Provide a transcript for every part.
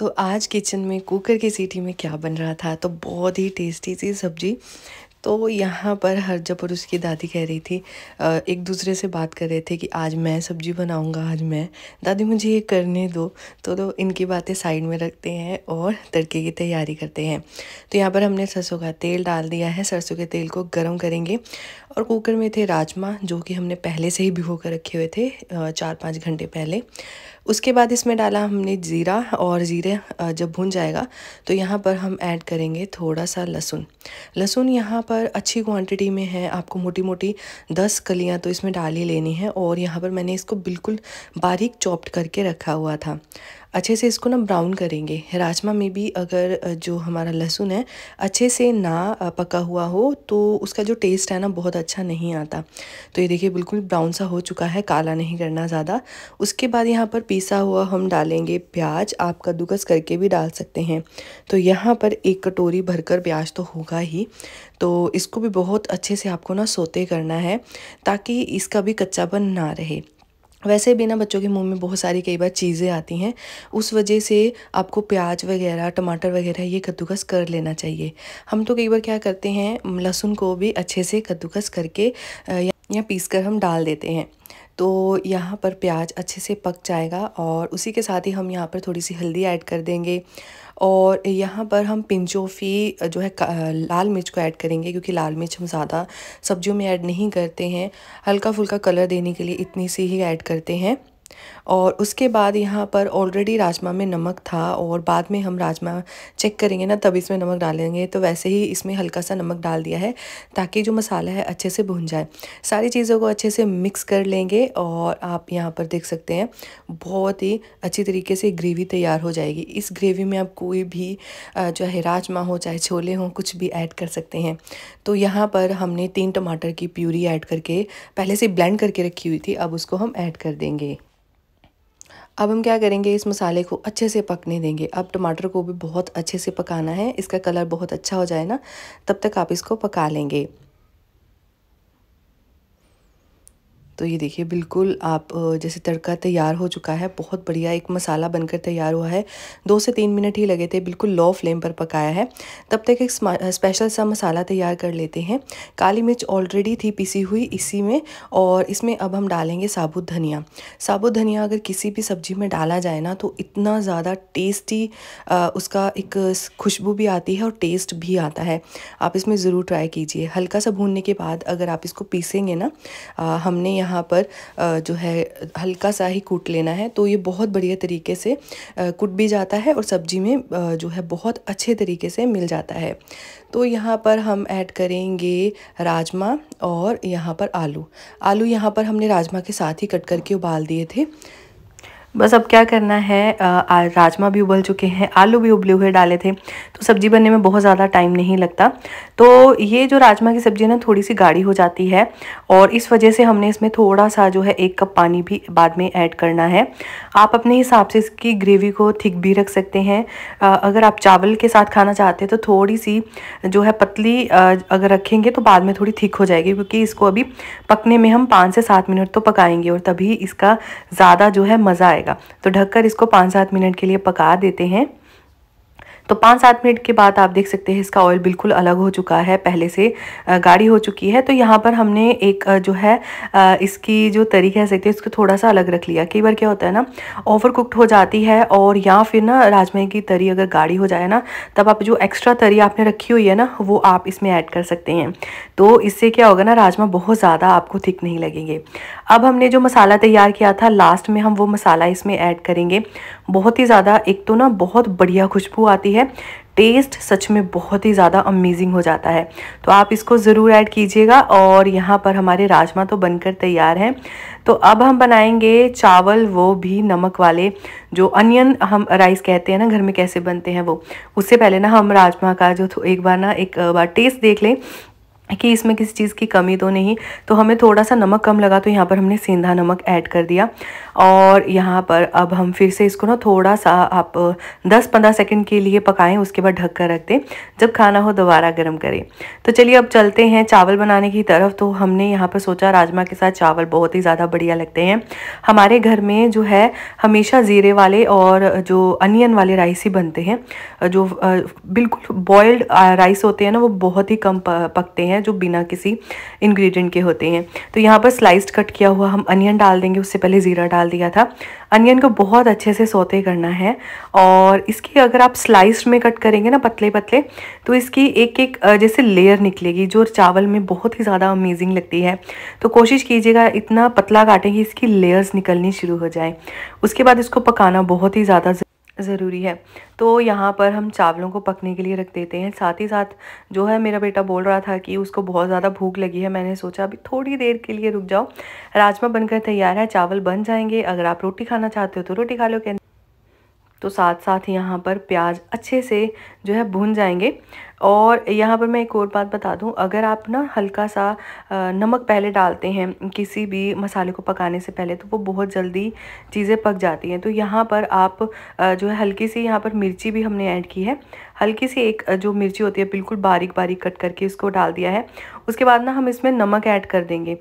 तो आज किचन में कुकर की सीटी में क्या बन रहा था तो बहुत ही टेस्टी सी सब्जी तो यहाँ पर जब और उसकी दादी कह रही थी एक दूसरे से बात कर रहे थे कि आज मैं सब्जी बनाऊँगा आज मैं दादी मुझे ये करने दो तो तो इनकी बातें साइड में रखते हैं और तड़के की तैयारी करते हैं तो यहाँ पर हमने सरसों का तेल डाल दिया है सरसों के तेल को गर्म करेंगे और कुकर में थे राजमा जो कि हमने पहले से ही भिगो कर रखे हुए थे चार पाँच घंटे पहले उसके बाद इसमें डाला हमने ज़ीरा और ज़ीरे जब भुन जाएगा तो यहाँ पर हम ऐड करेंगे थोड़ा सा लहसुन लहसुन यहाँ पर अच्छी क्वांटिटी में है आपको मोटी मोटी दस कलियाँ तो इसमें डाल ही लेनी है और यहाँ पर मैंने इसको बिल्कुल बारीक चॉप्ड करके रखा हुआ था अच्छे से इसको ना ब्राउन करेंगे राजमा में भी अगर जो हमारा लहसुन है अच्छे से ना पका हुआ हो तो उसका जो टेस्ट है ना बहुत अच्छा नहीं आता तो ये देखिए बिल्कुल ब्राउन सा हो चुका है काला नहीं करना ज़्यादा उसके बाद यहाँ पर पीसा हुआ हम डालेंगे प्याज आप कद्दूकस करके भी डाल सकते हैं तो यहाँ पर एक कटोरी भरकर प्याज तो होगा ही तो इसको भी बहुत अच्छे से आपको ना सोते करना है ताकि इसका भी कच्चापन ना रहे वैसे भी ना बच्चों के मुंह में बहुत सारी कई बार चीज़ें आती हैं उस वजह से आपको प्याज वगैरह टमाटर वगैरह ये कद्दूकस कर लेना चाहिए हम तो कई बार क्या करते हैं लहसुन को भी अच्छे से कद्दूकस करके या पीस कर हम डाल देते हैं तो यहाँ पर प्याज अच्छे से पक जाएगा और उसी के साथ ही हम यहाँ पर थोड़ी सी हल्दी ऐड कर देंगे और यहाँ पर हम पिंचोफी जो है लाल मिर्च को ऐड करेंगे क्योंकि लाल मिर्च हम ज़्यादा सब्जियों में ऐड नहीं करते हैं हल्का फुल्का कलर देने के लिए इतनी सी ही ऐड करते हैं और उसके बाद यहाँ पर ऑलरेडी राजमा में नमक था और बाद में हम राजमा चेक करेंगे ना तब इसमें नमक डालेंगे तो वैसे ही इसमें हल्का सा नमक डाल दिया है ताकि जो मसाला है अच्छे से भुन जाए सारी चीज़ों को अच्छे से मिक्स कर लेंगे और आप यहाँ पर देख सकते हैं बहुत ही अच्छी तरीके से ग्रेवी तैयार हो जाएगी इस ग्रेवी में आप कोई भी चाहे राजमा हो चाहे छोले हों कुछ भी ऐड कर सकते हैं तो यहाँ पर हमने तीन टमाटर की प्यूरी ऐड करके पहले से ब्लेंड करके रखी हुई थी अब उसको हम ऐड कर देंगे अब हम क्या करेंगे इस मसाले को अच्छे से पकने देंगे अब टमाटर को भी बहुत अच्छे से पकाना है इसका कलर बहुत अच्छा हो जाए ना तब तक आप इसको पका लेंगे तो ये देखिए बिल्कुल आप जैसे तड़का तैयार हो चुका है बहुत बढ़िया एक मसाला बनकर तैयार हुआ है दो से तीन मिनट ही लगे थे बिल्कुल लो फ्लेम पर पकाया है तब तक एक स्पेशल सा मसाला तैयार कर लेते हैं काली मिर्च ऑलरेडी थी पिसी हुई इसी में और इसमें अब हम डालेंगे साबुत धनिया साबुत धनिया अगर किसी भी सब्जी में डाला जाए ना तो इतना ज़्यादा टेस्टी उसका एक खुशबू भी आती है और टेस्ट भी आता है आप इसमें ज़रूर ट्राई कीजिए हल्का सा भूनने के बाद अगर आप इसको पीसेंगे ना हमने यहाँ यहाँ पर जो है हल्का सा ही कूट लेना है तो ये बहुत बढ़िया तरीके से कूट भी जाता है और सब्जी में जो है बहुत अच्छे तरीके से मिल जाता है तो यहाँ पर हम ऐड करेंगे राजमा और यहाँ पर आलू आलू यहाँ पर हमने राजमा के साथ ही कट करके उबाल दिए थे बस अब क्या करना है आ, राजमा भी उबल चुके हैं आलू भी उबले हुए डाले थे तो सब्ज़ी बनने में बहुत ज़्यादा टाइम नहीं लगता तो ये जो राजमा की सब्ज़ी है ना थोड़ी सी गाढ़ी हो जाती है और इस वजह से हमने इसमें थोड़ा सा जो है एक कप पानी भी बाद में ऐड करना है आप अपने हिसाब से इसकी ग्रेवी को थिक भी रख सकते हैं आ, अगर आप चावल के साथ खाना चाहते हैं तो थोड़ी सी जो है पतली अगर रखेंगे तो बाद में थोड़ी थिक हो जाएगी क्योंकि इसको अभी पकने में हम पाँच से सात मिनट तो पकाएंगे और तभी इसका ज़्यादा जो है मज़ा आए जाएगा तो ढककर इसको पाँच सात मिनट के लिए पका देते हैं तो पाँच सात मिनट के बाद आप देख सकते हैं इसका ऑयल बिल्कुल अलग हो चुका है पहले से गाढ़ी हो चुकी है तो यहाँ पर हमने एक जो है इसकी जो तरी कह सकते हैं इसको थोड़ा सा अलग रख लिया कई बार क्या होता है ना ओवर कुकड हो जाती है और या फिर ना राजमा की तरी अगर गाढ़ी हो जाए ना तब आप जो एक्स्ट्रा तरी आपने रखी हुई है ना वो आप इसमें ऐड कर सकते हैं तो इससे क्या होगा ना राजमा बहुत ज़्यादा आपको थिक नहीं लगेंगे अब हमने जो मसाला तैयार किया था लास्ट में हम वो मसाला इसमें ऐड करेंगे बहुत ही ज़्यादा एक तो ना बहुत बढ़िया खुशबू आती है है टेस्ट सच में बहुत ही ज़्यादा अमेजिंग हो जाता है तो आप इसको ज़रूर ऐड कीजिएगा और यहाँ पर हमारे राजमा तो बनकर तैयार हैं तो अब हम बनाएंगे चावल वो भी नमक वाले जो अनियन हम राइस कहते हैं ना घर में कैसे बनते हैं वो उससे पहले ना हम राजमा का जो एक बार ना एक बार टेस्ट देख लें कि इसमें किसी चीज़ की कमी तो नहीं तो हमें थोड़ा सा नमक कम लगा तो यहाँ पर हमने सेंधा नमक ऐड कर दिया और यहाँ पर अब हम फिर से इसको ना थोड़ा सा आप 10-15 सेकंड के लिए पकाएं उसके बाद ढक कर रख दें जब खाना हो दोबारा गर्म करें तो चलिए अब चलते हैं चावल बनाने की तरफ तो हमने यहाँ पर सोचा राजमा के साथ चावल बहुत ही ज़्यादा बढ़िया लगते हैं हमारे घर में जो है हमेशा ज़ीरे वाले और जो अनियन वाले राइस ही बनते हैं जो बिल्कुल बॉयल्ड राइस होते हैं ना वो बहुत ही कम पकते हैं हैं जो बिना किसी इंग्रेडिएंट के होते हैं तो यहाँ पर स्लाइस्ड कट किया हुआ हम अनियन डाल देंगे उससे पहले ज़ीरा डाल दिया था अनियन को बहुत अच्छे से सोते करना है और इसकी अगर आप स्लाइस्ड में कट करेंगे ना पतले पतले तो इसकी एक एक जैसे लेयर निकलेगी जो चावल में बहुत ही ज़्यादा अमेजिंग लगती है तो कोशिश कीजिएगा इतना पतला काटें कि इसकी लेयर्स निकलनी शुरू हो जाए उसके बाद इसको पकाना बहुत ही ज़्यादा ज़रूरी है तो यहाँ पर हम चावलों को पकने के लिए रख देते हैं साथ ही साथ जो है मेरा बेटा बोल रहा था कि उसको बहुत ज़्यादा भूख लगी है मैंने सोचा अभी थोड़ी देर के लिए रुक जाओ राजमा बनकर तैयार है चावल बन जाएंगे अगर आप रोटी खाना चाहते हो तो रोटी खा लो तो साथ साथ यहाँ पर प्याज अच्छे से जो है भून जाएंगे और यहाँ पर मैं एक और बात बता दूँ अगर आप ना हल्का सा नमक पहले डालते हैं किसी भी मसाले को पकाने से पहले तो वो बहुत जल्दी चीज़ें पक जाती हैं तो यहाँ पर आप जो है हल्की सी यहाँ पर मिर्ची भी हमने ऐड की है हल्की सी एक जो मिर्ची होती है बिल्कुल बारीक बारीक कट करके उसको डाल दिया है उसके बाद ना हम इसमें नमक ऐड कर देंगे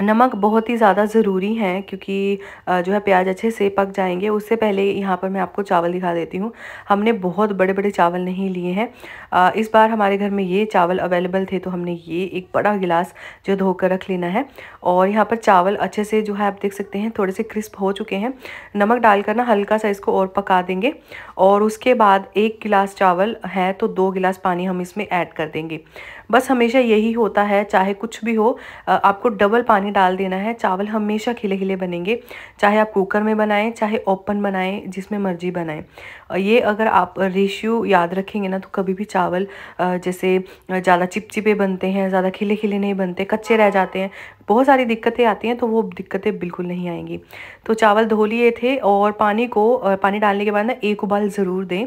नमक बहुत ही ज़्यादा ज़रूरी है क्योंकि जो है प्याज अच्छे से पक जाएंगे उससे पहले यहाँ पर मैं आपको चावल दिखा देती हूँ हमने बहुत बड़े बड़े चावल नहीं लिए हैं इस बार हमारे घर में ये चावल अवेलेबल थे तो हमने ये एक बड़ा गिलास जो धोकर रख लेना है और यहाँ पर चावल अच्छे से जो है आप देख सकते हैं थोड़े से क्रिस्प हो चुके हैं नमक डालकर ना हल्का सा इसको और पका देंगे और उसके बाद एक गिलास चावल है तो दो गिलास पानी हम इसमें ऐड कर देंगे बस हमेशा यही होता है चाहे कुछ भी हो आपको डबल पानी डाल देना है चावल हमेशा खिले खिले बनेंगे चाहे आप कुकर में बनाएं चाहे ओपन बनाएं जिसमें मर्जी बनाएं ये अगर आप रेशियो याद रखेंगे ना तो कभी भी चावल जैसे ज़्यादा चिपचिपे बनते हैं ज़्यादा खिले खिले नहीं बनते कच्चे रह जाते हैं बहुत सारी दिक्कतें आती हैं तो वो दिक्कतें बिल्कुल नहीं आएंगी तो चावल धो लिए थे और पानी को पानी डालने के बाद ना एक उबाल ज़रूर दें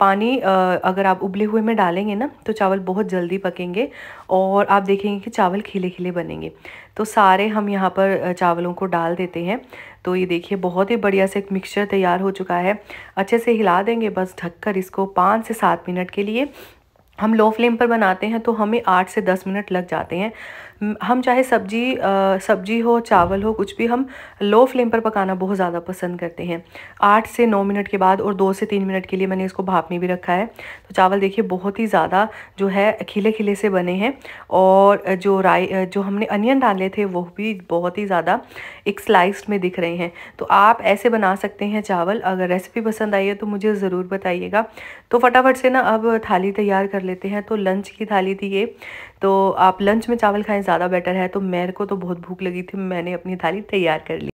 पानी अगर आप उबले हुए में डालेंगे ना तो चावल बहुत जल्दी पकेंगे और आप देखेंगे कि चावल खिले खिले बनेंगे तो सारे हम यहाँ पर चावलों को डाल देते हैं तो ये देखिए बहुत ही बढ़िया से एक मिक्सचर तैयार हो चुका है अच्छे से हिला देंगे बस ढककर इसको पाँच से सात मिनट के लिए हम लो फ्लेम पर बनाते हैं तो हमें आठ से दस मिनट लग जाते हैं हम चाहे सब्जी सब्जी हो चावल हो कुछ भी हम लो फ्लेम पर पकाना बहुत ज़्यादा पसंद करते हैं आठ से नौ मिनट के बाद और दो से तीन मिनट के लिए मैंने इसको भाप में भी रखा है तो चावल देखिए बहुत ही ज़्यादा जो है खिले खिले से बने हैं और जो राई जो हमने अनियन डाले थे वो भी बहुत ही ज़्यादा एक स्लाइस्ड में दिख रहे हैं तो आप ऐसे बना सकते हैं चावल अगर रेसिपी पसंद आई है तो मुझे ज़रूर बताइएगा तो फटाफट से ना अब थाली तैयार कर लेते हैं तो लंच की थाली थी ये तो आप लंच में चावल खाएं ज़्यादा बेटर है तो मेरे को तो बहुत भूख लगी थी मैंने अपनी थाली तैयार कर ली